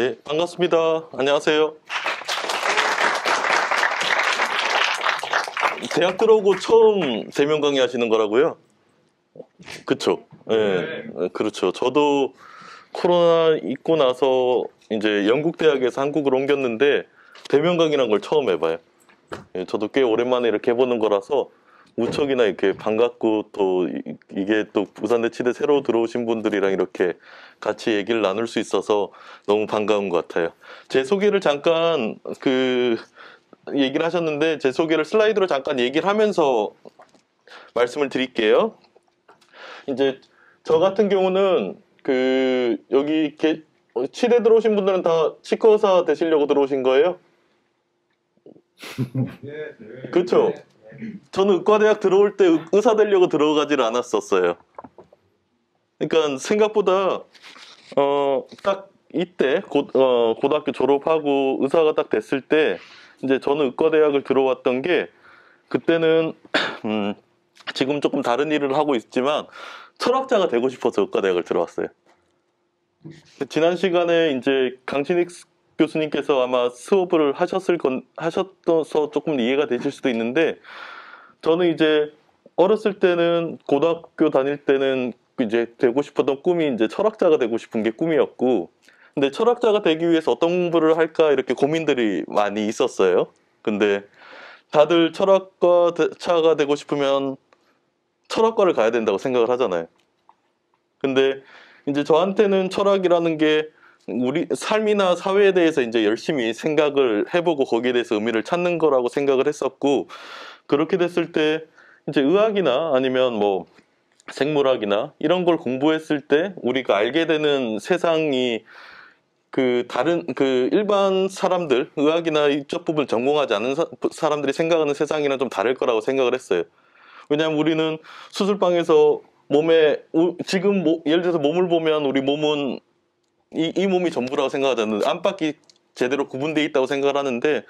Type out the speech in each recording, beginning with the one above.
네, 반갑습니다. 안녕하세요. 대학 들어오고 처음 대면 강의 하시는 거라고요? 그쵸. 예, 네. 그렇죠. 저도 코로나 있고 나서 이제 영국 대학에서 한국으로 옮겼는데 대면 강의란 걸 처음 해봐요. 예, 저도 꽤 오랜만에 이렇게 해보는 거라서 우척이나 이렇게 반갑고 또 이게 또 부산대치대 새로 들어오신 분들이랑 이렇게 같이 얘기를 나눌 수 있어서 너무 반가운 것 같아요. 제 소개를 잠깐 그 얘기를 하셨는데 제 소개를 슬라이드로 잠깐 얘기를 하면서 말씀을 드릴게요. 이제 저 같은 경우는 그 여기 개, 어, 치대 들어오신 분들은 다 치과 의사 되시려고 들어오신 거예요? 네, 네. 그렇죠 저는 의과대학 들어올 때 의사 되려고 들어가질 않았었어요. 그러니까 생각보다 어딱 이때 고, 어, 고등학교 졸업하고 의사가 딱 됐을 때 이제 저는 의과대학을 들어왔던 게 그때는 음, 지금 조금 다른 일을 하고 있지만 철학자가 되고 싶어서 의과대학을 들어왔어요. 지난 시간에 이제 강신익 교수님께서 아마 수업을 하셨을 건 하셨어서 조금 이해가 되실 수도 있는데 저는 이제 어렸을 때는 고등학교 다닐 때는 이제 되고 싶었던 꿈이 이제 철학자가 되고 싶은 게 꿈이었고 근데 철학자가 되기 위해서 어떤 공부를 할까 이렇게 고민들이 많이 있었어요. 근데 다들 철학과 차가 되고 싶으면 철학과를 가야 된다고 생각을 하잖아요. 근데 이제 저한테는 철학이라는 게 우리 삶이나 사회에 대해서 이제 열심히 생각을 해보고 거기에 대해서 의미를 찾는 거라고 생각을 했었고 그렇게 됐을 때 이제 의학이나 아니면 뭐 생물학이나 이런 걸 공부했을 때 우리가 알게 되는 세상이 그 다른 그 일반 사람들 의학이나 이쪽 부분 전공하지 않은 사, 사람들이 생각하는 세상이랑 좀 다를 거라고 생각을 했어요. 왜냐하면 우리는 수술방에서 몸에 지금 뭐, 예를 들어서 몸을 보면 우리 몸은 이, 이 몸이 전부라고 생각하지 않는 안팎이 제대로 구분돼 있다고 생각을 하는데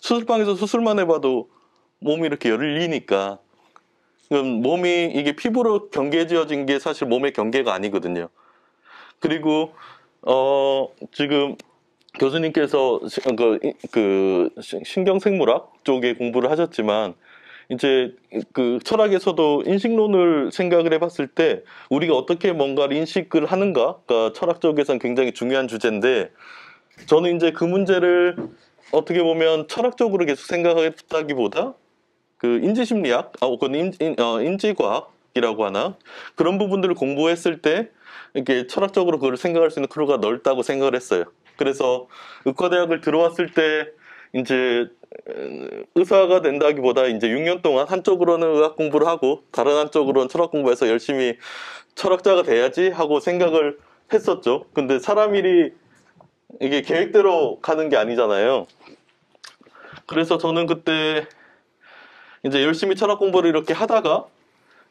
수술방에서 수술만 해봐도 몸이 이렇게 열리니까 그럼 몸이 이게 피부로 경계지어진 게 사실 몸의 경계가 아니거든요. 그리고 어 지금 교수님께서 그, 그 신경생물학 쪽에 공부를 하셨지만 이제 그 철학에서도 인식론을 생각을 해봤을 때 우리가 어떻게 뭔가를 인식을 하는가가 그까 그러니까 철학적에선 굉장히 중요한 주제인데 저는 이제 그 문제를 어떻게 보면 철학적으로 계속 생각했다기보다 그 인지심리학, 아, 그건 인, 인, 어, 인지과학이라고 하나 그런 부분들을 공부했을 때 이렇게 철학적으로 그걸 생각할 수 있는 크루가 넓다고 생각을 했어요. 그래서 의과대학을 들어왔을 때 이제 의사가 된다기보다 이제 6년 동안 한쪽으로는 의학 공부를 하고 다른 한쪽으로는 철학 공부해서 열심히 철학자가 돼야지 하고 생각을 했었죠. 근데 사람 일이 이게 계획대로 가는 게 아니잖아요. 그래서 저는 그때 이제 열심히 철학 공부를 이렇게 하다가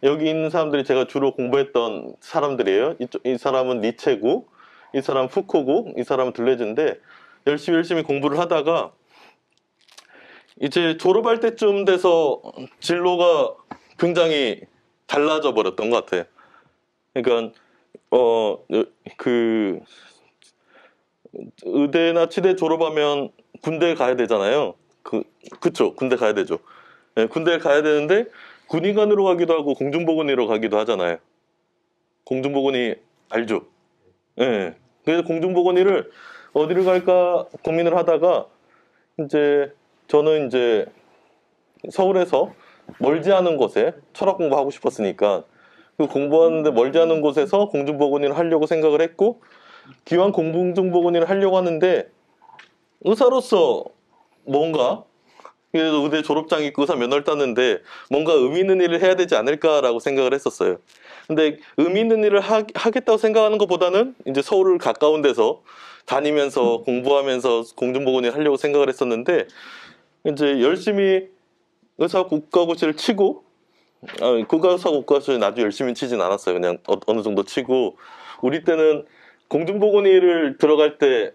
여기 있는 사람들이 제가 주로 공부했던 사람들이에요. 이, 이 사람은 니체고, 이 사람은 후코고, 이 사람은 들레즈인데 열심히 열심히 공부를 하다가 이제 졸업할 때쯤 돼서 진로가 굉장히 달라져 버렸던 것 같아요. 그러니까 어 그 의대나 치대 졸업하면 군대 가야 되잖아요. 그 그쵸 군대 가야 되죠. 네, 예, 군대 가야 되는데 군인관으로 가기도 하고 공중보건의로 가기도 하잖아요. 공중보건의 알죠? 예. 네. 그래서 공중보건의를 어디를 갈까 고민을 하다가 이제 저는 이제 서울에서 멀지 않은 곳에 철학 공부하고 싶었으니까 그 공부하는데 멀지 않은 곳에서 공중보건의를 하려고 생각을 했고 기왕 공중보건의를 하려고 하는데 의사로서 뭔가 그래서 의대 졸업장 있고 의사 면허를 땄는데 뭔가 의미 있는 일을 해야 되지 않을까라고 생각을 했었어요. 근데 의미 있는 일을 하, 겠다고 생각하는 것보다는 이제 서울을 가까운 데서 다니면서 공부하면서 공중보건의를 하려고 생각을 했었는데 이제 열심히 의사국가고시를 치고 아, 어, 국가사 국가고시를 아주 열심히 치진 않았어요. 그냥 어, 느 정도 치고 우리 때는 공중보건의를 들어갈 때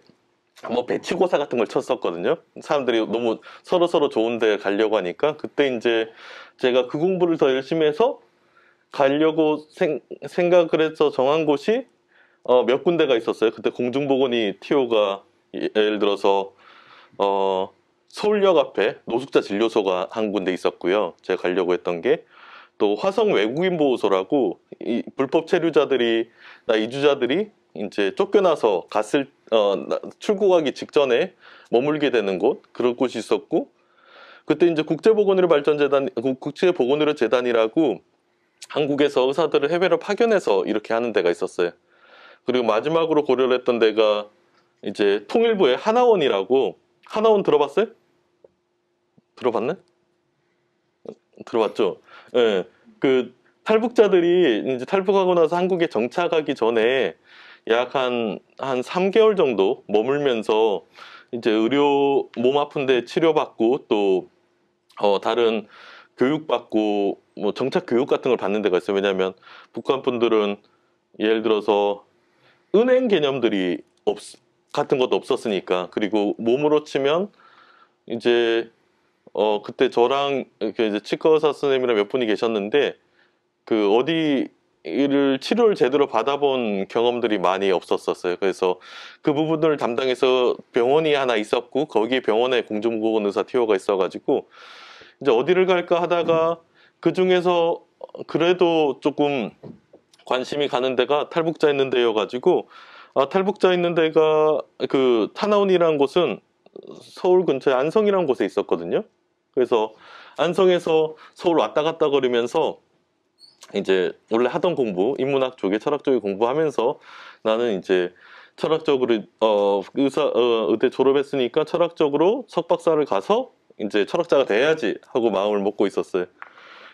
뭐 배치고사 같은 걸 쳤었거든요. 사람들이 너무 서로 서로 좋은데 가려고 하니까 그때 이제 제가 그 공부를 더 열심히 해서 가려고 생, 생각을 해서 정한 곳이 어, 몇 군데가 있었어요. 그때 공중보건의 TO가 예, 예를 들어서 어, 서울역 앞에 노숙자 진료소가 한 군데 있었고요. 제가 가려고 했던 게 또 화성 외국인 보호소라고 이 불법 체류자들이 나 이주자들이 이제 쫓겨나서 갔을 어, 출국하기 직전에 머물게 되는 곳 그런 곳이 있었고 그때 이제 국제보건의료 발전재단 국제보건의료 재단이라고 한국에서 의사들을 해외로 파견해서 이렇게 하는 데가 있었어요. 그리고 마지막으로 고려를 했던 데가 이제 통일부의 하나원이라고 하나원 들어봤어요? 들어봤나? 들어봤죠. 예. 그 탈북자들이 이제 탈북하고 나서 한국에 정착하기 전에 약한한 3개월 정도 머물면서 이제 의료 몸 아픈데 치료받고 또 어, 다른 교육받고 뭐 정착 교육 같은 걸 받는 데가 있어요. 왜냐하면 북한 분들은 예를 들어서 은행 개념들이 없, 같은 것도 없었으니까 그리고 몸으로 치면 이제 어 그때 저랑 그 이제 치과 의사 선생님이랑 몇 분이 계셨는데 그 어디를 치료를 제대로 받아본 경험들이 많이 없었었어요. 그래서 그 부분을 담당해서 병원이 하나 있었고 거기 에 병원에 공중보건 의사 티오가 있어가지고 이제 어디를 갈까 하다가 그 중에서 그래도 조금 관심이 가는 데가 탈북자 있는 데여가지고 아, 탈북자 있는 데가 그 타나운이라는 곳은 서울 근처에 안성이라는 곳에 있었거든요. 그래서 안성에서 서울 왔다 갔다 거리면서 이제 원래 하던 공부, 인문학 쪽에 철학 쪽에 공부하면서 나는 이제 철학적으로 어 의사 어, 의대 졸업했으니까 철학적으로 석박사를 가서 이제 철학자가 돼야지 하고 마음을 먹고 있었어요.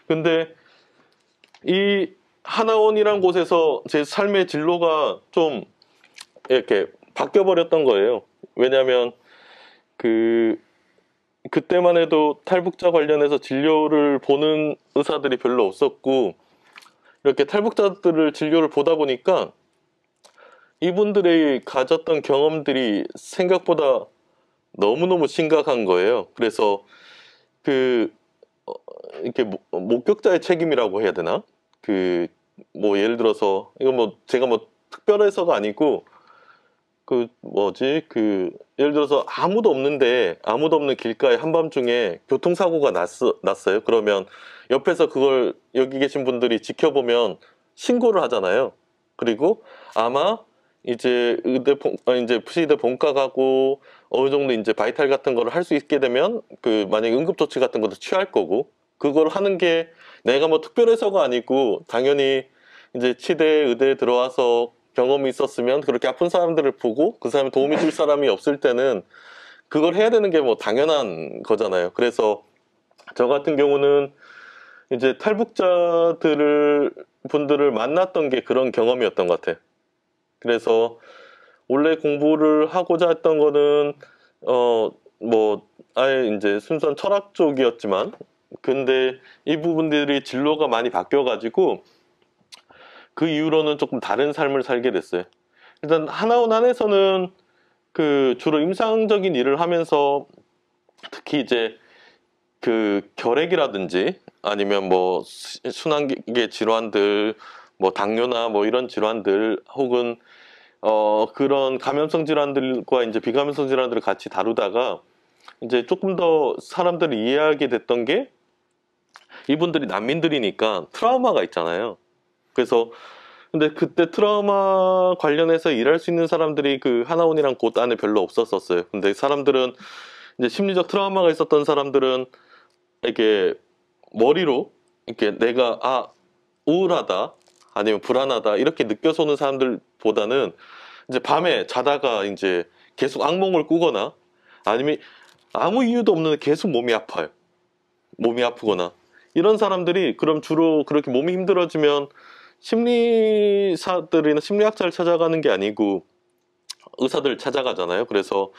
근데 이 하나원이란 곳에서 제 삶의 진로가 좀 이렇게 바뀌어 버렸던 거예요. 왜냐하면 그 그때만 해도 탈북자 관련해서 진료를 보는 의사들이 별로 없었고 이렇게 탈북자들을 진료를 보다 보니까 이분들이 가졌던 경험들이 생각보다 너무너무 심각한 거예요. 그래서 그 어, 이렇게 목격자의 책임이라고 해야 되나? 그 뭐 예를 들어서 이거 뭐 제가 뭐 특별해서가 아니고 그 뭐지 그 예를 들어서 아무도 없는데 아무도 없는 길가에 한밤중에 교통사고가 났어, 났어요 그러면 옆에서 그걸 여기 계신 분들이 지켜보면 신고를 하잖아요 그리고 아마 이제 의대 본 아, 이제 부시대 본과 가고 어느 정도 이제 바이탈 같은 거를 할 수 있게 되면 그 만약에 응급조치 같은 것도 취할 거고 그걸 하는 게 내가 뭐 특별해서가 아니고 당연히 이제 치대 의대에 들어와서 경험이 있었으면 그렇게 아픈 사람들을 보고 그 사람이 도움이 줄 사람이 없을 때는 그걸 해야 되는 게 뭐 당연한 거잖아요. 그래서 저 같은 경우는 이제 탈북자들을 분들을 만났던 게 그런 경험이었던 것 같아요. 그래서 원래 공부를 하고자 했던 거는 어 뭐 아예 이제 순수한 철학 쪽이었지만 근데 이 부분들이 진로가 많이 바뀌어 가지고 그 이후로는 조금 다른 삶을 살게 됐어요. 일단 하나원 안에서는 그 주로 임상적인 일을 하면서 특히 이제 그 결핵이라든지 아니면 뭐 순환계 질환들 뭐 당뇨나 뭐 이런 질환들 혹은 어 그런 감염성 질환들과 이제 비감염성 질환들을 같이 다루다가 이제 조금 더 사람들이 이해하게 됐던 게 이분들이 난민들이니까 트라우마가 있잖아요. 그래서 근데 그때 트라우마 관련해서 일할 수 있는 사람들이 그 하나원이랑 곧 그 안에 별로 없었었어요. 근데 사람들은 이제 심리적 트라우마가 있었던 사람들은 이게 렇 머리로 이렇게 내가 아 우울하다 아니면 불안하다 이렇게 느껴서 오는 사람들보다는 이제 밤에 자다가 이제 계속 악몽을 꾸거나 아니면 아무 이유도 없는 계속 몸이 아파요. 몸이 아프거나 이런 사람들이 그럼 주로 그렇게 몸이 힘들어지면 심리사들이나 심리학자를 찾아가는 게 아니고 의사들 찾아가잖아요. 그래서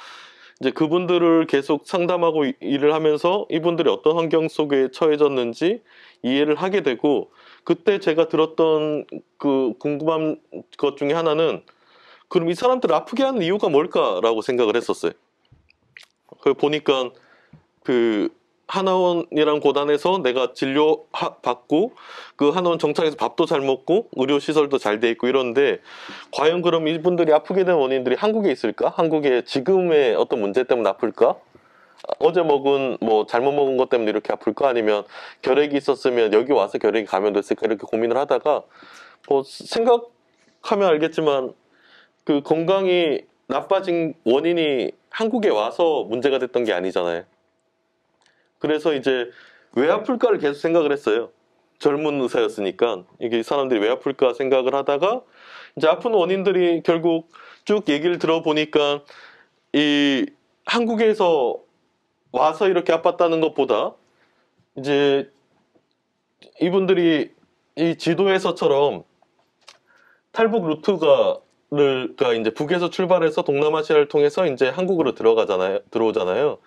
이제 그분들을 계속 상담하고 일을 하면서 이분들이 어떤 환경 속에 처해졌는지 이해를 하게 되고 그때 제가 들었던 그 궁금한 것 중에 하나는 그럼 이사람들 아프게 하는 이유가 뭘까라고 생각을 했었어요. 그 보니까 그 한화원이란 고단에서 내가 진료 받고 그 한화원 정착해서 밥도 잘 먹고 의료 시설도 잘 돼 있고 이런데 과연 그럼 이분들이 아프게 된 원인들이 한국에 있을까? 한국의 지금의 어떤 문제 때문에 아플까? 어제 먹은 뭐 잘못 먹은 것 때문에 이렇게 아플까? 아니면 결핵이 있었으면 여기 와서 결핵이 감염됐을까? 이렇게 고민을 하다가 뭐 생각하면 알겠지만 그 건강이 나빠진 원인이 한국에 와서 문제가 됐던 게 아니잖아요. 그래서 이제 왜 아플까를 계속 생각을 했어요. 젊은 의사였으니까 이게 사람들이 왜 아플까 생각을 하다가 이제 아픈 원인들이 결국 쭉 얘기를 들어보니까 이 한국에서 와서 이렇게 아팠다는 것보다 이제 이분들이 이 지도에서처럼 탈북 루트가를 가 그러니까 이제 북에서 출발해서 동남아시아를 통해서 이제 한국으로 들어가잖아요 들어오잖아요.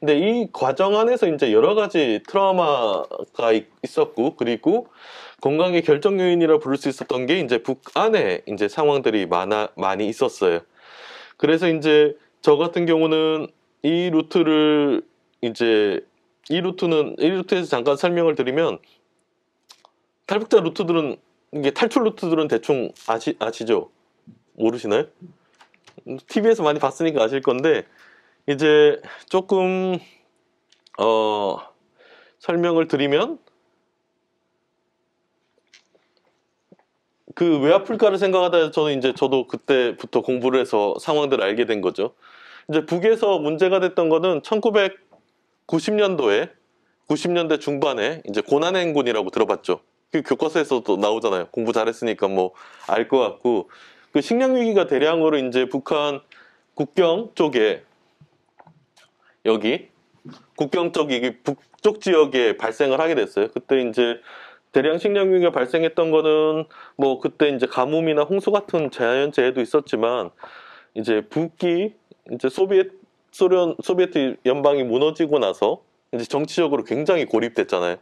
근데 이 과정 안에서 이제 여러 가지 트라우마가 있었고 그리고 건강의 결정 요인이라 부를 수 있었던 게 이제 북한에 이제 상황들이 많아 많이 있었어요. 그래서 이제 저 같은 경우는 이 루트를 이제 이 루트는 이 루트에서 잠깐 설명을 드리면 탈북자 루트들은 이게 탈출 루트들은 대충 아시 아시죠? 모르시나요? TV에서 음, 많이 봤으니까 아실 건데 이제 조금 어, 설명을 드리면 그왜 아플까를 생각하다 저는 이제 저도 그때부터 공부를 해서 상황들을 알게 된 거죠. 이제 북에서 문제가 됐던 거는 1990년도에 90년대 중반에 이제 고난 행군이라고 들어봤죠. 그 교과서에서도 나오잖아요. 공부 잘했으니까 뭐알 것 같고 그 식량 위기가 대량으로 이제 북한 국경 쪽에 여기 국경 쪽 이게 북쪽 지역에 발생을 하게 됐어요. 그때 이제 대량 식량위기가 발생했던 거는 뭐 그때 이제 가뭄이나 홍수 같은 자연재해도 있었지만 이제 북기 이제 소비엣 소련 소비에트 연방이 무너지고 나서 이제 정치적으로 굉장히 고립됐잖아요.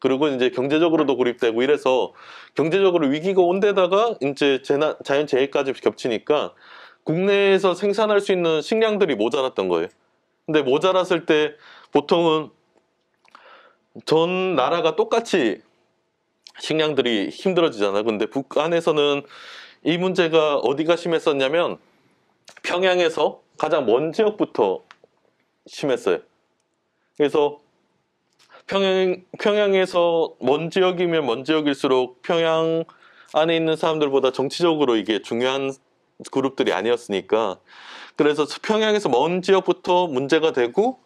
그리고 이제 경제적으로도 고립되고 이래서 경제적으로 위기가 온 데다가 이제 재난 자연재해까지 겹치니까 국내에서 생산할 수 있는 식량들이 모자랐던 거예요. 근데 모자랐을 때 보통은 전 나라가 똑같이 식량들이 힘들어지잖아. 근데 북한에서는 이 문제가 어디가 심했었냐면 평양에서 가장 먼 지역부터 심했어요. 그래서 평양, 평양에서 먼 지역이면 먼 지역일수록 평양 안에 있는 사람들보다 정치적으로 이게 중요한 그룹들이 아니었으니까 그래서 평양에서 먼 지역부터 문제가 되고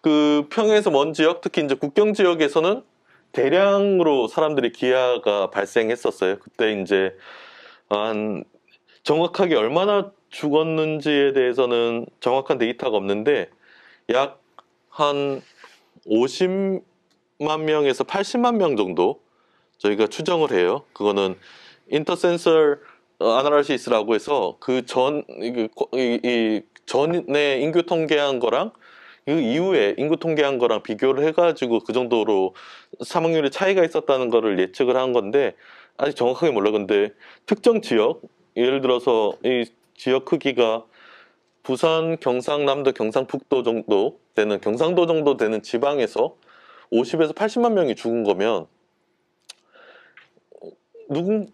그 평양에서 먼 지역 특히 이제 국경 지역에서는 대량으로 사람들이 기아가 발생했었어요. 그때 이제 한 정확하게 얼마나 죽었는지에 대해서는 정확한 데이터가 없는데 약 한 50만 명에서 80만 명 정도 저희가 추정을 해요. 그거는 인터센서 아나라시스라고 어, 해서 그 전이 그 전에 인구 통계한 거랑 그 이후에 인구 통계한 거랑 비교를 해가지고 그 정도로 사망률의 차이가 있었다는 거를 예측을 한 건데 아직 정확하게 몰라 근데 특정 지역 예를 들어서 이 지역 크기가 부산, 경상남도, 경상북도 정도 되는 경상도 정도 되는 지방에서 50에서 80만 명이 죽은 거면 누군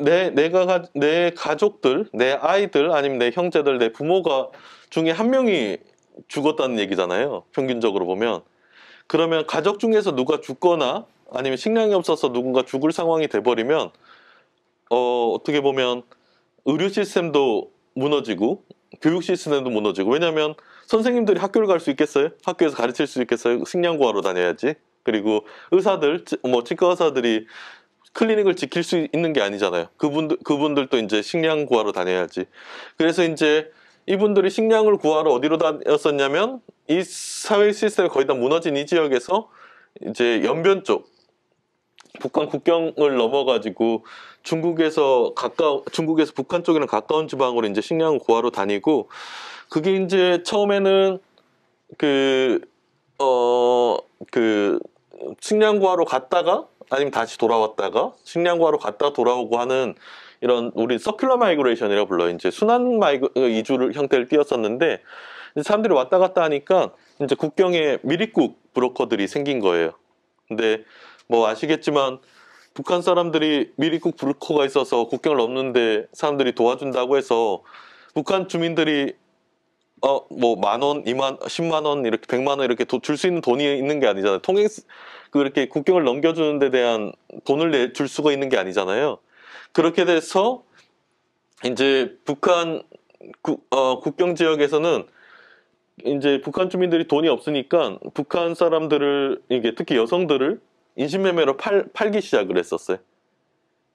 내, 내가, 내 가족들, 내 아이들, 아니면 내 형제들, 내 부모가 중에 한 명이 죽었다는 얘기잖아요. 평균적으로 보면. 그러면 가족 중에서 누가 죽거나 아니면 식량이 없어서 누군가 죽을 상황이 돼버리면, 어, 어떻게 보면 의료 시스템도 무너지고, 교육 시스템도 무너지고, 왜냐면 하 선생님들이 학교를 갈 수 있겠어요? 학교에서 가르칠 수 있겠어요? 식량 구하러 다녀야지. 그리고 의사들, 뭐, 치과 의사들이 클리닉을 지킬 수 있는 게 아니잖아요. 그분들, 그분들도 이제 식량 구하러 다녀야지. 그래서 이제 이분들이 식량을 구하러 어디로 다녔었냐면 이 사회 시스템이 거의 다 무너진 이 지역에서 이제 연변 쪽 북한 국경을 넘어가지고 중국에서 가까 운 중국에서 북한 쪽이랑 가까운 지방으로 이제 식량을 구하러 다니고 그게 이제 처음에는 그 어그 어, 그 식량 구하러 갔다가 아니면 다시 돌아왔다가 식량과로 갔다 돌아오고 하는 이런 우리 서큘러 마이그레이션이라고 불러요. 이제 순환 마이그 어, 이주를 형태를 띄었었는데 사람들이 왔다 갔다 하니까 이제 국경에 미리국 브로커들이 생긴 거예요. 근데 뭐 아시겠지만 북한 사람들이 미리국 브로커가 있어서 국경을 넘는데 사람들이 도와준다고 해서 북한 주민들이 어뭐만 원, 이만, 십만 원 이렇게 백만 원 이렇게 줄 수 있는 돈이 있는 게 아니잖아요. 통행 그렇게 국경을 넘겨주는 데 대한 돈을 내, 줄 수가 있는 게 아니잖아요. 그렇게 돼서 이제 북한 국, 어, 국경 지역에서는 이제 북한 주민들이 돈이 없으니까 북한 사람들을 이게 특히 여성들을 인신매매로 팔, 팔기 시작을 했었어요.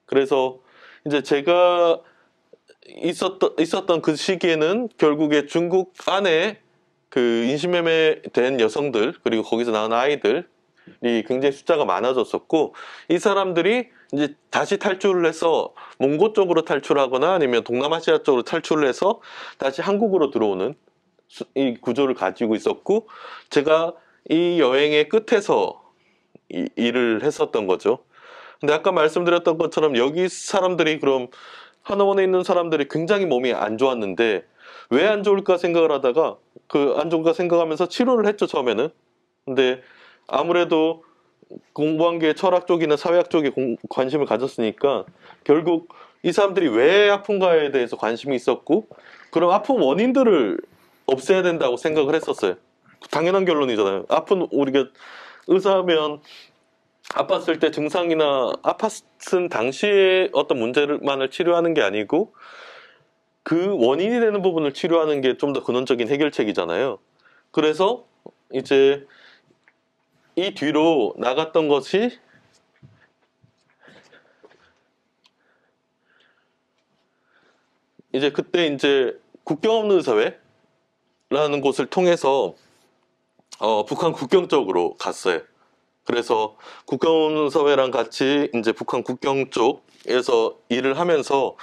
그래서 이제 제가 있었던, 있었던 그 시기에는 결국에 중국 안에 그 인신매매된 여성들 그리고 거기서 낳은 아이들이 굉장히 숫자가 많아졌었고 이 사람들이 이제 다시 탈출을 해서 몽고 쪽으로 탈출하거나 아니면 동남아시아 쪽으로 탈출을 해서 다시 한국으로 들어오는 이 구조를 가지고 있었고 제가 이 여행의 끝에서 이, 일을 했었던 거죠. 근데 아까 말씀드렸던 것처럼 여기 사람들이 그럼 하나원에 있는 사람들이 굉장히 몸이 안 좋았는데 왜 안 좋을까 생각을 하다가 그 안 좋을까 생각하면서 치료를 했죠 처음에는 근데 아무래도 공부한 게 철학 쪽이나 사회학 쪽에 공, 관심을 가졌으니까 결국 이 사람들이 왜 아픈가에 대해서 관심이 있었고 그럼 아픈 원인들을 없애야 된다고 생각을 했었어요 당연한 결론이잖아요 아픈 우리가 의사면 아팠을 때 증상이나 아팠은 당시의 어떤 문제만을 치료하는 게 아니고 그 원인이 되는 부분을 치료하는 게 좀 더 근원적인 해결책이잖아요. 그래서 이제 이 뒤로 나갔던 것이 이제 그때 이제 국경 없는 사회라는 곳을 통해서 어, 북한 국경 쪽으로 갔어요. 그래서 국경사회랑 같이 이제 북한 국경 쪽에서 일을 하면서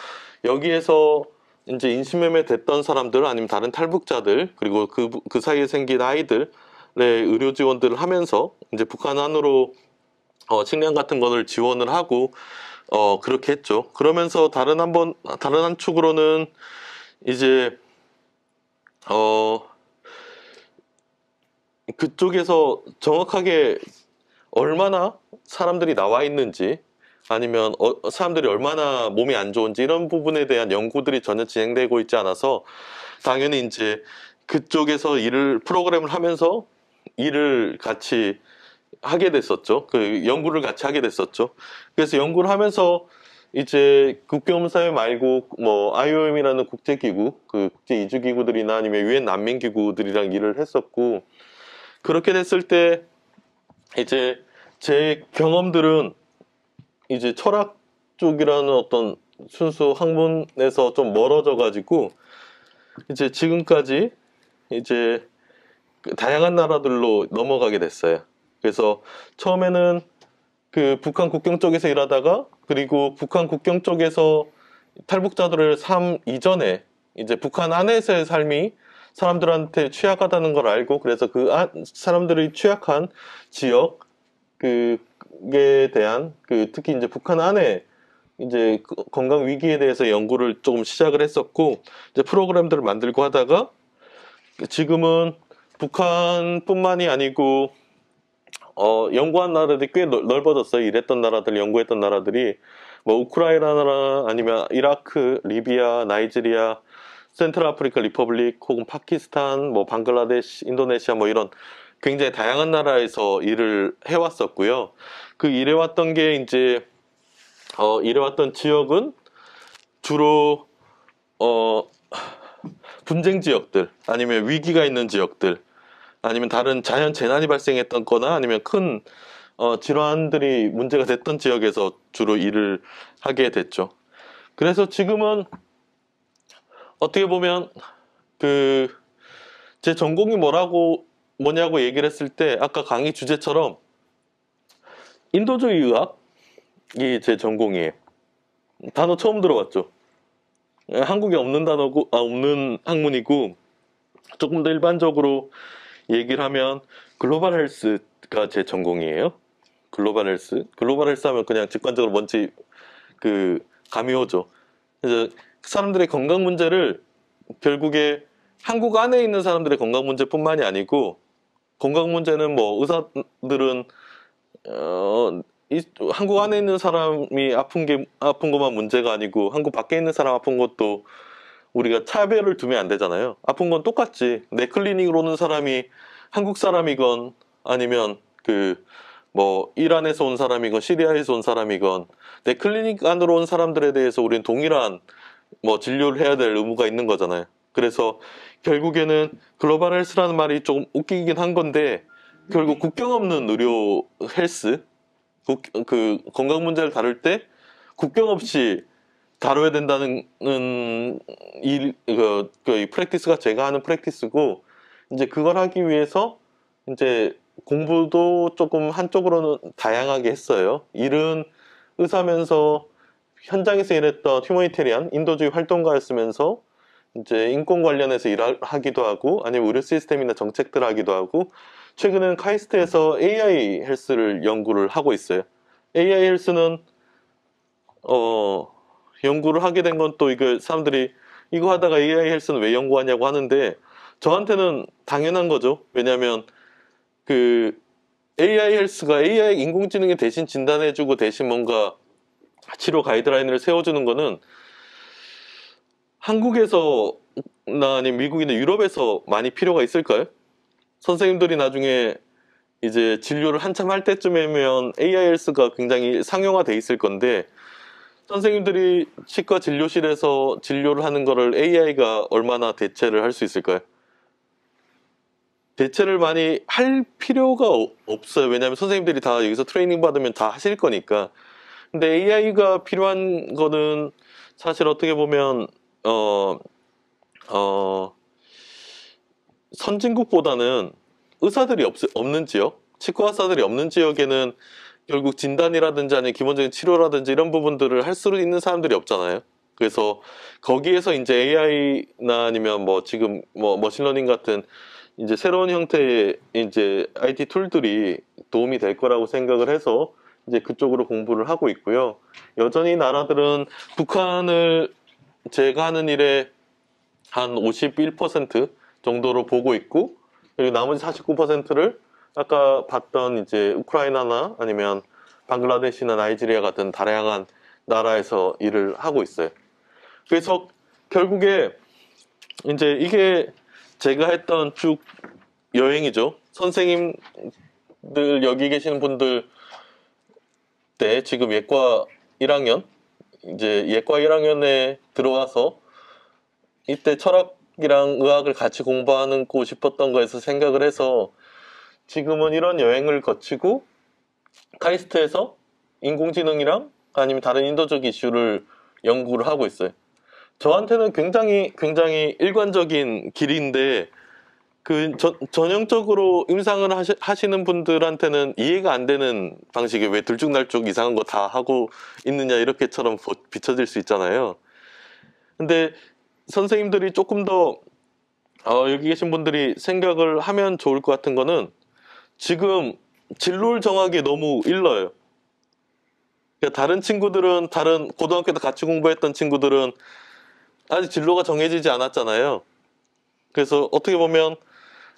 여기에서 이제 인신매매 됐던 사람들 아니면 다른 탈북자들 그리고 그, 그 사이에 생긴 아이들의 의료 지원들을 하면서 이제 북한 안으로 어, 식량 같은 거를 지원을 하고 어, 그렇게 했죠. 그러면서 다른 한 번, 다른 한 축으로는 이제, 어, 그쪽에서 정확하게 얼마나 사람들이 나와 있는지 아니면 어, 사람들이 얼마나 몸이 안 좋은지 이런 부분에 대한 연구들이 전혀 진행되고 있지 않아서 당연히 이제 그쪽에서 일을 프로그램을 하면서 일을 같이 하게 됐었죠. 그 연구를 같이 하게 됐었죠. 그래서 연구를 하면서 이제 국경사회 말고 뭐 IOM이라는 국제기구, 그 국제 이주기구들이나 아니면 유엔 난민기구들이랑 일을 했었고 그렇게 됐을 때 이제 제 경험들은 이제 철학 쪽이라는 어떤 순수 학문에서 좀 멀어져 가지고 이제 지금까지 이제 그 다양한 나라들로 넘어가게 됐어요. 그래서 처음에는 그 북한 국경 쪽에서 일하다가 그리고 북한 국경 쪽에서 탈북자들을 삶 이전에 이제 북한 안에서의 삶이 사람들한테 취약하다는 걸 알고 그래서 그 사람들이 취약한 지역 그에 대한 그 특히 이제 북한 안에 이제 그 건강 위기에 대해서 연구를 조금 시작을 했었고 이제 프로그램들을 만들고 하다가 지금은 북한뿐만이 아니고 어, 연구한 나라들이 꽤 넓어졌어요. 일했던 나라들, 연구했던 나라들이 뭐 우크라이나나 아니면 이라크, 리비아, 나이지리아, 센트럴 아프리카 리퍼블릭 혹은 파키스탄, 뭐 방글라데시, 인도네시아 뭐 이런 굉장히 다양한 나라에서 일을 해왔었고요. 그 일해왔던 게 이제 어, 일해왔던 지역은 주로 어, 분쟁 지역들 아니면 위기가 있는 지역들 아니면 다른 자연 재난이 발생했던 거나 아니면 큰 어, 질환들이 문제가 됐던 지역에서 주로 일을 하게 됐죠. 그래서 지금은 어떻게 보면 그 제 전공이 뭐라고 뭐냐고 얘기를 했을 때 아까 강의 주제처럼 인도주의 의학이 제 전공이에요. 단어 처음 들어봤죠. 예, 한국에 없는 단어고 아, 없는 학문이고 조금 더 일반적으로 얘기를 하면 글로벌 헬스가 제 전공이에요. 글로벌 헬스. 글로벌 헬스 하면 그냥 직관적으로 뭔지 그 감이 오죠. 그래서 사람들의 건강 문제를 결국에 한국 안에 있는 사람들의 건강 문제뿐만이 아니고 건강 문제는 뭐 의사들은 어, 이, 한국 안에 있는 사람이 아픈 게 아픈 것만 문제가 아니고 한국 밖에 있는 사람 아픈 것도 우리가 차별을 두면 안 되잖아요. 아픈 건 똑같지. 내 클리닉으로 오는 사람이 한국 사람이건 아니면 그 뭐 이란에서 온 사람이건 시리아에서 온 사람이건 내 클리닉 안으로 온 사람들에 대해서 우리는 동일한 뭐 진료를 해야 될 의무가 있는 거잖아요. 그래서 결국에는 글로벌 헬스라는 말이 조금 웃기긴 한 건데 결국 국경 없는 의료 헬스 국, 그 건강 문제를 다룰 때 국경 없이 다뤄야 된다는 일, 그, 그 프랙티스가 제가 하는 프랙티스고 이제 그걸 하기 위해서 이제 공부도 조금 한쪽으로는 다양하게 했어요. 일은 의사면서 현장에서 일했던 휴머니테리안 인도주의 활동가였으면서 이제 인권 관련해서 일하기도 하고 아니면 의료 시스템이나 정책들 하기도 하고 최근에는 카이스트에서 AI 헬스를 연구를 하고 있어요. AI 헬스는 어 연구를 하게 된 건 또 이거 사람들이 이거 하다가 AI 헬스는 왜 연구하냐고 하는데 저한테는 당연한 거죠. 왜냐하면 그 AI 헬스가 AI 인공지능이 대신 진단해주고 대신 뭔가 치료 가이드라인을 세워주는 거는 한국에서 나 아니면 미국이나 유럽에서 많이 필요가 있을까요? 선생님들이 나중에 이제 진료를 한참 할 때쯤이면 AIS가 굉장히 상용화돼 있을 건데 선생님들이 치과 진료실에서 진료를 하는 거를 AI가 얼마나 대체를 할 수 있을까요? 대체를 많이 할 필요가 없어요. 왜냐하면 선생님들이 다 여기서 트레이닝 받으면 다 하실 거니까. 근데 AI가 필요한 거는 사실 어떻게 보면 어, 어, 선진국보다는 의사들이 없, 없는 지역, 치과 의사들이 없는 지역에는 결국 진단이라든지 아니면 기본적인 치료라든지 이런 부분들을 할 수 있는 사람들이 없잖아요. 그래서 거기에서 이제 AI나 아니면 뭐 지금 뭐 머신러닝 같은 이제 새로운 형태의 이제 IT 툴들이 도움이 될 거라고 생각을 해서 이제 그쪽으로 공부를 하고 있고요. 여전히 나라들은 북한을 제가 하는 일에 한 51% 정도로 보고 있고 그리고 나머지 49%를 아까 봤던 이제 우크라이나나 아니면 방글라데시나 나이지리아 같은 다양한 나라에서 일을 하고 있어요. 그래서 결국에 이제 이게 제가 했던 쭉 여행이죠. 선생님들 여기 계시는 분들 때 지금 예과 1학년 이제 예과 1학년에 들어와서 이때 철학이랑 의학을 같이 공부하는고 싶었던 거에서 생각을 해서 지금은 이런 여행을 거치고 카이스트에서 인공지능이랑 아니면 다른 인도적 이슈를 연구를 하고 있어요. 저한테는 굉장히 굉장히 일관적인 길인데 그 저, 전형적으로 임상을 하시, 는 분들한테는 이해가 안 되는 방식이왜 들쭉날쭉 이상한 거 다 하고 있느냐 이렇게처럼 비춰질 수 있잖아요. 근데 선생님들이 조금 더 어, 여기 계신 분들이 생각을 하면 좋을 것 같은 거는 지금 진로를 정하기 너무 일러요. 그러니까 다른 친구들은 다른 고등학교 때 같이 공부했던 친구들은 아직 진로가 정해지지 않았잖아요. 그래서 어떻게 보면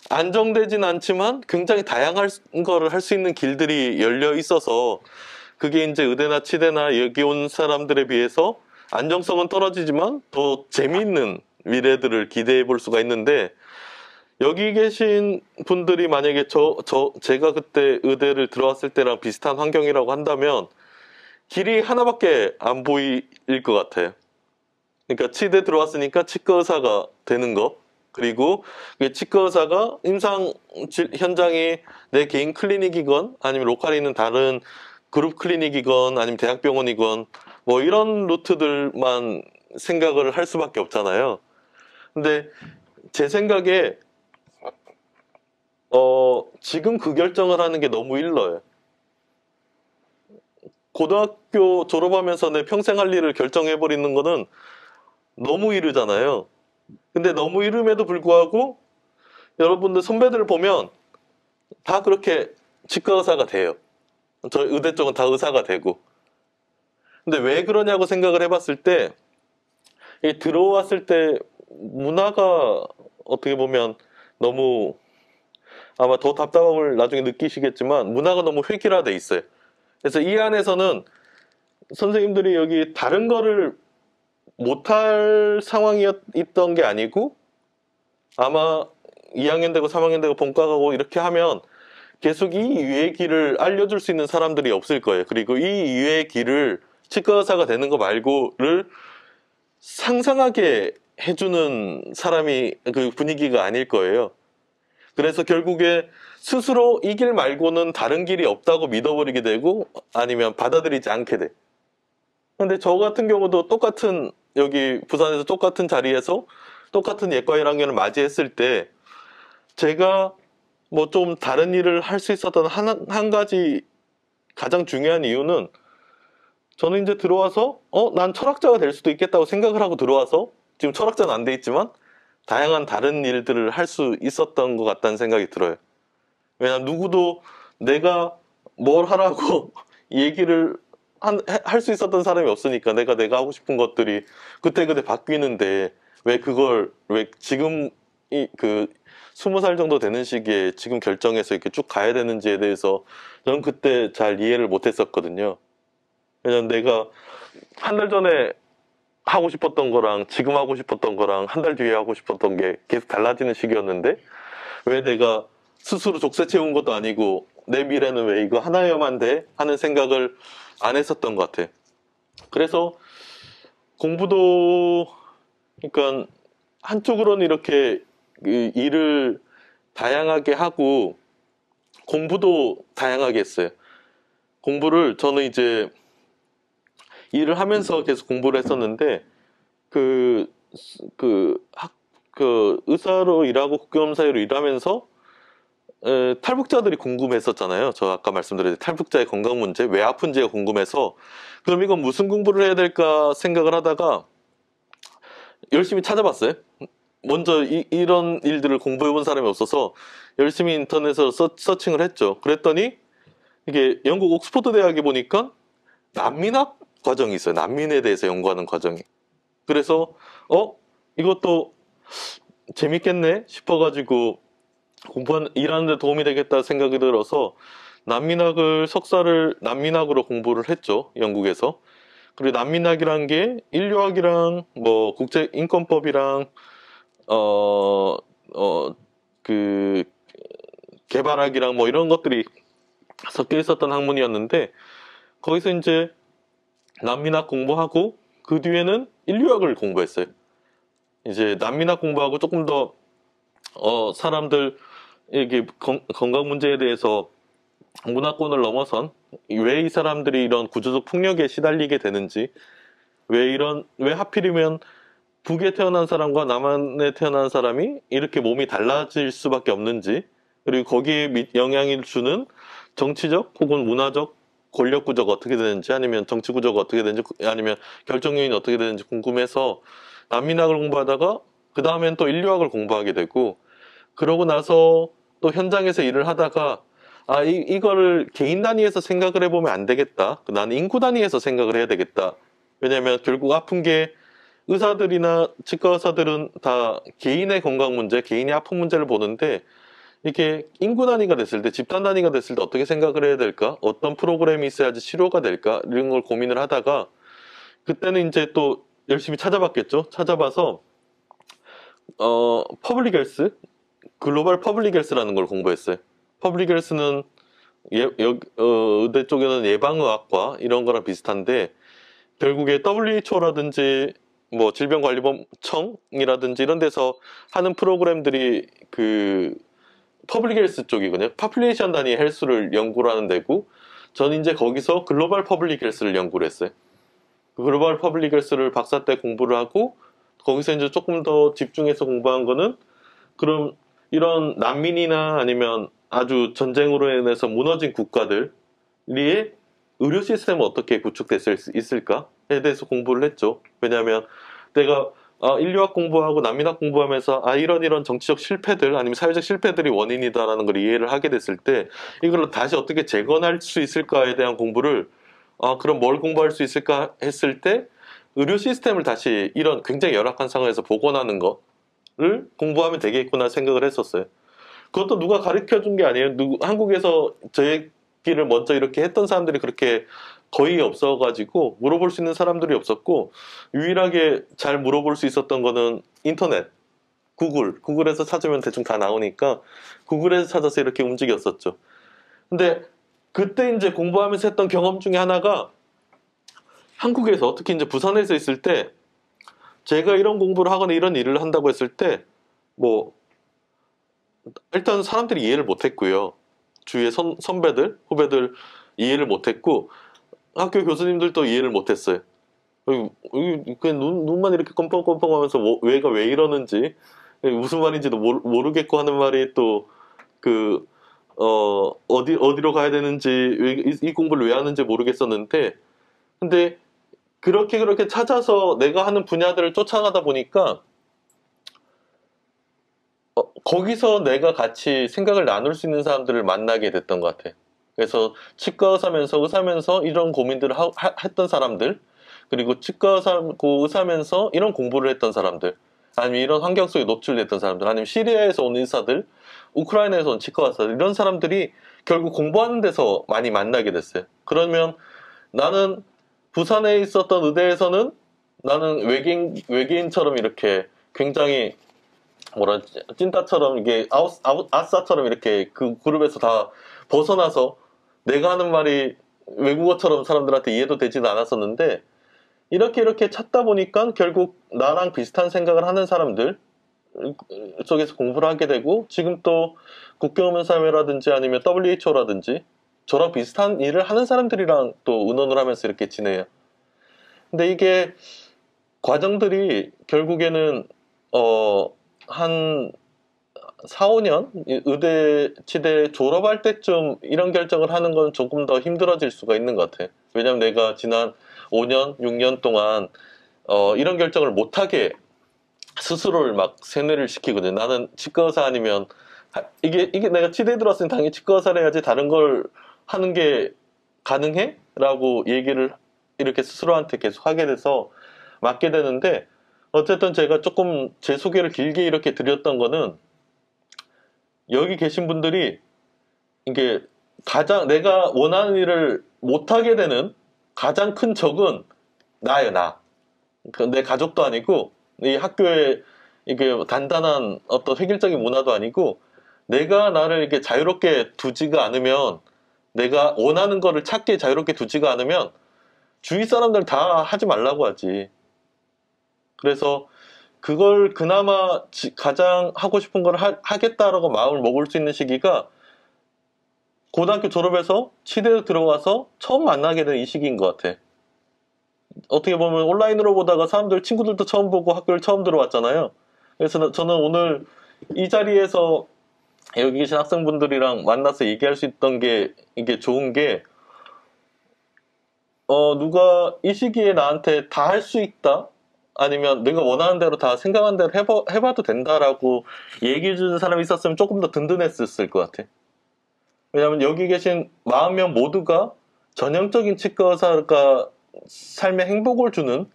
안정되진 않지만 굉장히 다양한 거를 할수 있는 길들이 열려 있어서 그게 이제 의대나 치대나 여기 온 사람들에 비해서 안정성은 떨어지지만 더 재미있는 미래들을 기대해 볼 수가 있는데 여기 계신 분들이 만약에 저, 저, 제가 그때 의대를 들어왔을 때랑 비슷한 환경이라고 한다면 길이 하나밖에 안 보일 것 같아요. 그러니까 치대 들어왔으니까 치과 의사가 되는 것. 그리고 치과 의사가 임상 현장에내 개인 클리닉이건 아니면 로컬에 있는 다른 그룹 클리닉이건 아니면 대학병원이건 뭐 이런 루트들만 생각을 할 수밖에 없잖아요. 근데 제 생각에 어 지금 그 결정을 하는 게 너무 일러요. 고등학교 졸업하면서 내 평생 할 일을 결정해버리는 거는 너무 이르잖아요. 근데 너무 이름에도 불구하고 여러분들 선배들을 보면 다 그렇게 치과 의사가 돼요. 저 의대 쪽은 다 의사가 되고. 근데 왜 그러냐고 생각을 해봤을 때 들어왔을 때 문화가 어떻게 보면 너무 아마 더 답답함을 나중에 느끼시겠지만 문화가 너무 획일화돼 있어요. 그래서 이 안에서는 선생님들이 여기 다른 거를 못할 상황이었던 게 아니고 아마 2학년 되고 3학년 되고 본과 가고 이렇게 하면 계속 이 유의 길을 알려줄 수 있는 사람들이 없을 거예요. 그리고 이 유의 길을 치과 의사가 되는 거 말고를 상상하게 해주는 사람이 그 분위기가 아닐 거예요. 그래서 결국에 스스로 이 길 말고는 다른 길이 없다고 믿어버리게 되고 아니면 받아들이지 않게 돼. 근데 저 같은 경우도 똑같은 여기 부산에서 똑같은 자리에서 똑같은 예과 1학년을 맞이했을 때 제가 뭐 좀 다른 일을 할 수 있었던 한, 한 가지 가장 중요한 이유는 저는 이제 들어와서 어난 철학자가 될 수도 있겠다고 생각을 하고 들어와서 지금 철학자는 안 돼 있지만 다양한 다른 일들을 할 수 있었던 것 같다는 생각이 들어요. 왜냐면 누구도 내가 뭘 하라고 얘기를 할수 있었던 사람이 없으니까 내가 내가 하고 싶은 것들이 그때그때 바뀌는데 왜 그걸 왜 지금 이그 스무 살 정도 되는 시기에 지금 결정해서 이렇게 쭉 가야 되는지에 대해서 저는 그때 잘 이해를 못 했었거든요. 왜냐면 내가 한 달 전에 하고 싶었던 거랑 지금 하고 싶었던 거랑 한 달 뒤에 하고 싶었던 게 계속 달라지는 시기였는데 왜 내가 스스로 족쇄 채운 것도 아니고 내 미래는 왜 이거 하나여만 돼? 하는 생각을 안 했었던 것 같아. 그래서 공부도 그러니까 한쪽으로는 이렇게 일을 다양하게 하고 공부도 다양하게 했어요. 공부를 저는 이제 일을 하면서 계속 공부를 했었는데 그 그 학그 그, 그 의사로 일하고 국경사회로 일하면서 어, 탈북자들이 궁금했었잖아요. 저 아까 말씀드린 탈북자의 건강 문제, 왜 아픈지가 궁금해서 그럼 이건 무슨 공부를 해야 될까 생각을 하다가 열심히 찾아봤어요. 먼저 이, 런 일들을 공부해본 사람이 없어서 열심히 인터넷에로 서, 서칭을 했죠. 그랬더니 이게 영국 옥스퍼드 대학에 보니까 난민학 과정이 있어요. 난민에 대해서 연구하는 과정이. 그래서 어 이것도 재밌겠네 싶어가지고 공부한 일하는데 도움이 되겠다 생각이 들어서 난민학을 석사를 난민학으로 공부를 했죠 영국에서 그리고 난민학이란 게 인류학이랑 뭐 국제 인권법이랑 어 어 그 개발학이랑 뭐 이런 것들이 섞여 있었던 학문이었는데 거기서 이제 난민학 공부하고 그 뒤에는 인류학을 공부했어요 이제 난민학 공부하고 조금 더 어, 사람들 이게 건, 강 문제에 대해서 문화권을 넘어선 왜 이 사람들이 이런 구조적 폭력에 시달리게 되는지 왜 이런 왜 하필이면 북에 태어난 사람과 남한에 태어난 사람이 이렇게 몸이 달라질 수밖에 없는지 그리고 거기에 영향이 주는 정치적 혹은 문화적 권력 구조가 어떻게 되는지 아니면 정치 구조가 어떻게 되는지 아니면 결정 요인이 어떻게 되는지 궁금해서 난민학을 공부하다가 그 다음엔 또 인류학을 공부하게 되고 그러고 나서 또 현장에서 일을 하다가 아 이, 이거를 개인 단위에서 생각을 해보면 안 되겠다 나는 인구 단위에서 생각을 해야 되겠다 왜냐하면 결국 아픈 게 의사들이나 치과 의사들은 다 개인의 건강 문제 개인의 아픈 문제를 보는데 이렇게 인구 단위가 됐을 때 집단 단위가 됐을 때 어떻게 생각을 해야 될까 어떤 프로그램이 있어야지 치료가 될까 이런 걸 고민을 하다가 그때는 이제 또 열심히 찾아봤겠죠 찾아봐서 어, 퍼블릭 헬스 글로벌 퍼블릭 헬스라는 걸 공부했어요. 퍼블릭 헬스는 예, 여, 어, 의대 쪽에는 예방의학과 이런 거랑 비슷한데 결국에 WHO라든지 뭐 질병관리청이라든지 이런 데서 하는 프로그램들이 그 퍼블릭 헬스 쪽이거든요. 파퓰레이션 단위 의 헬스를 연구를 하는 데고 저는 이제 거기서 글로벌 퍼블릭 헬스를 연구를 했어요. 글로벌 퍼블릭 헬스를 박사 때 공부를 하고 거기서 이제 조금 더 집중해서 공부한 거는 그럼 이런 난민이나 아니면 아주 전쟁으로 인해서 무너진 국가들이 의료 시스템은 어떻게 구축됐을 수 있을까에 대해서 공부를 했죠. 왜냐하면 내가 아, 인류학 공부하고 난민학 공부하면서 아 이런 이런 정치적 실패들 아니면 사회적 실패들이 원인이다라는 걸 이해를 하게 됐을 때 이걸 다시 어떻게 재건할 수 있을까에 대한 공부를 아 그럼 뭘 공부할 수 있을까 했을 때 의료 시스템을 다시 이런 굉장히 열악한 상황에서 복원하는 것을 공부하면 되겠구나 생각을 했었어요. 그것도 누가 가르쳐 준 게 아니에요. 누구, 한국에서 저 얘기를 먼저 이렇게 했던 사람들이 그렇게 거의 없어가지고 물어볼 수 있는 사람들이 없었고 유일하게 잘 물어볼 수 있었던 거는 인터넷, 구글, 구글에서 찾으면 대충 다 나오니까 구글에서 찾아서 이렇게 움직였었죠. 근데 그때 이제 공부하면서 했던 경험 중에 하나가 한국에서 특히 이제 부산에서 있을 때 제가 이런 공부를 하거나 이런 일을 한다고 했을 때 뭐 일단 사람들이 이해를 못했고요. 주위의 선, 선배들, 후배들 이해를 못했고 학교 교수님들도 이해를 못했어요. 어, 어, 그냥 눈, 눈만 이렇게 껌뻥껌뻥 하면서 뭐, 왜가 왜 이러는지 무슨 말인지도 모르, 겠고 하는 말이 또 그 어, 어디 어디로 가야 되는지 이, 이 공부를 왜 하는지 모르겠었는데 근데 그렇게 그렇게 찾아서 내가 하는 분야들을 쫓아가다 보니까 어, 거기서 내가 같이 생각을 나눌 수 있는 사람들을 만나게 됐던 것 같아. 그래서 치과 의사면서 의사면서 이런 고민들을 하, 하, 했던 사람들 그리고 치과 의사, 의사면서 이런 공부를 했던 사람들 아니면 이런 환경 속에 노출됐던 사람들 아니면 시리아에서 온 의사들 우크라이나에서 온 치과 의사들 이런 사람들이 결국 공부하는 데서 많이 만나게 됐어요. 그러면 나는 부산에 있었던 의대에서는 나는 외계인, 외계인처럼 이렇게 굉장히 뭐라 찐따처럼 이게 아웃, 아웃, 아싸처럼 이렇게 그 그룹에서 다 벗어나서 내가 하는 말이 외국어처럼 사람들한테 이해도 되지는 않았었는데 이렇게 이렇게 찾다 보니까 결국 나랑 비슷한 생각을 하는 사람들 쪽에서 공부를 하게 되고 지금 또국경 없는 사회라든지 아니면 WHO라든지 저랑 비슷한 일을 하는 사람들이랑 또 의논을 하면서 이렇게 지내요. 근데 이게 과정들이 결국에는 어, 한 4, 5년 의대 치대 졸업할 때쯤 이런 결정을 하는 건 조금 더 힘들어질 수가 있는 것 같아. 왜냐면 내가 지난 5년, 6년 동안 어, 이런 결정을 못하게 스스로를 막 세뇌를 시키거든. 나는 치과의사 아니면 이게 이게 내가 치대 들어왔으니 당연히 치과의사를 해야지 다른 걸 하는 게 가능해? 라고 얘기를 이렇게 스스로한테 계속 하게 돼서 맞게 되는데 어쨌든 제가 조금 제 소개를 길게 이렇게 드렸던 거는 여기 계신 분들이 이게 가장 내가 원하는 일을 못하게 되는 가장 큰 적은 나예요 나. 그 내 가족도 아니고 이 학교에 이게 단단한 어떤 획일적인 문화도 아니고 내가 나를 이렇게 자유롭게 두지가 않으면 내가 원하는 거를 찾기에 자유롭게 두지가 않으면 주위 사람들 다 하지 말라고 하지. 그래서 그걸 그나마 가장 하고 싶은 걸 하, 겠다라고 마음을 먹을 수 있는 시기가 고등학교 졸업해서 치대에 들어가서 처음 만나게 된 이 시기인 것 같아. 어떻게 보면 온라인으로 보다가 사람들 친구들도 처음 보고 학교를 처음 들어왔잖아요. 그래서 저는 오늘 이 자리에서 여기 계신 학생분들이랑 만나서 얘기할 수 있던 게 이게 좋은 게 어, 누가 이 시기에 나한테 다 할 수 있다? 아니면 내가 원하는 대로 다 생각한 대로 해봐, 해봐도 된다라고 얘기해 주는 사람이 있었으면 조금 더 든든했을 것 같아. 왜냐면 여기 계신 마음면 모두가 전형적인 치과 사가 삶의 행복을 주는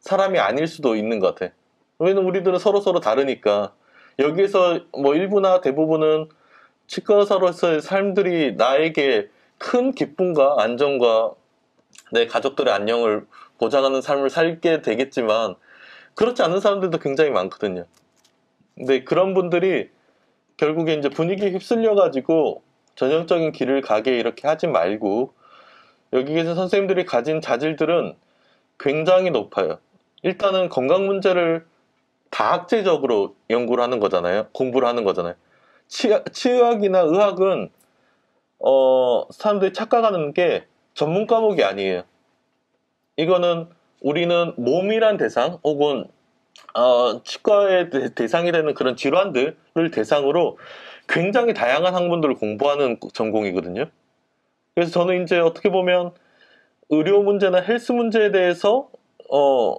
사람이 아닐 수도 있는 것 같아. 왜냐면 우리들은 서로서로 서로 다르니까. 여기에서 뭐 일부나 대부분은 치과의사로서의 삶들이 나에게 큰 기쁨과 안정과 내 가족들의 안녕을 보장하는 삶을 살게 되겠지만 그렇지 않은 사람들도 굉장히 많거든요. 근데 그런 분들이 결국에 이제 분위기에 휩쓸려 가지고 전형적인 길을 가게 이렇게 하지 말고 여기에서 선생님들이 가진 자질들은 굉장히 높아요. 일단은 건강 문제를 다학제적으로 연구를 하는 거잖아요. 공부를 하는 거잖아요. 치약, 이나 의학은 어, 사람들이 착각하는 게 전문 과목이 아니에요. 이거는 우리는 몸이란 대상 혹은 어, 치과의 대상이 되는 그런 질환들을 대상으로 굉장히 다양한 학문들을 공부하는 전공이거든요. 그래서 저는 이제 어떻게 보면 의료 문제나 헬스 문제에 대해서 어,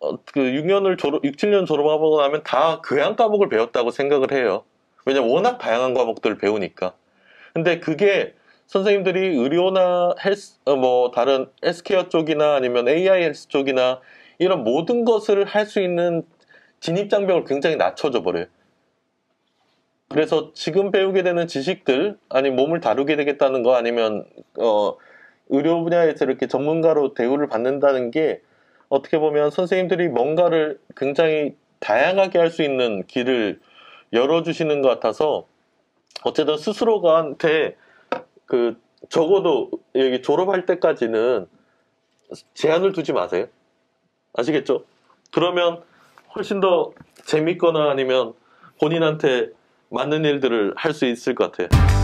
어, 그 6년을 졸업, 6, 7년 졸업하고 나면 다 교양 과목을 배웠다고 생각을 해요. 왜냐 워낙 다양한 과목들을 배우니까. 근데 그게 선생님들이 의료나 헬스, 어, 뭐, 다른 헬스케어 쪽이나 아니면 AI 헬스 쪽이나 이런 모든 것을 할 수 있는 진입장벽을 굉장히 낮춰져 버려요. 그래서 지금 배우게 되는 지식들, 아니 몸을 다루게 되겠다는 거 아니면, 어, 의료 분야에서 이렇게 전문가로 대우를 받는다는 게 어떻게 보면 선생님들이 뭔가를 굉장히 다양하게 할 수 있는 길을 열어주시는 것 같아서 어쨌든 스스로한테 그 적어도 여기 졸업할 때까지는 제한을 두지 마세요. 아시겠죠? 그러면 훨씬 더 재밌거나 아니면 본인한테 맞는 일들을 할 수 있을 것 같아요.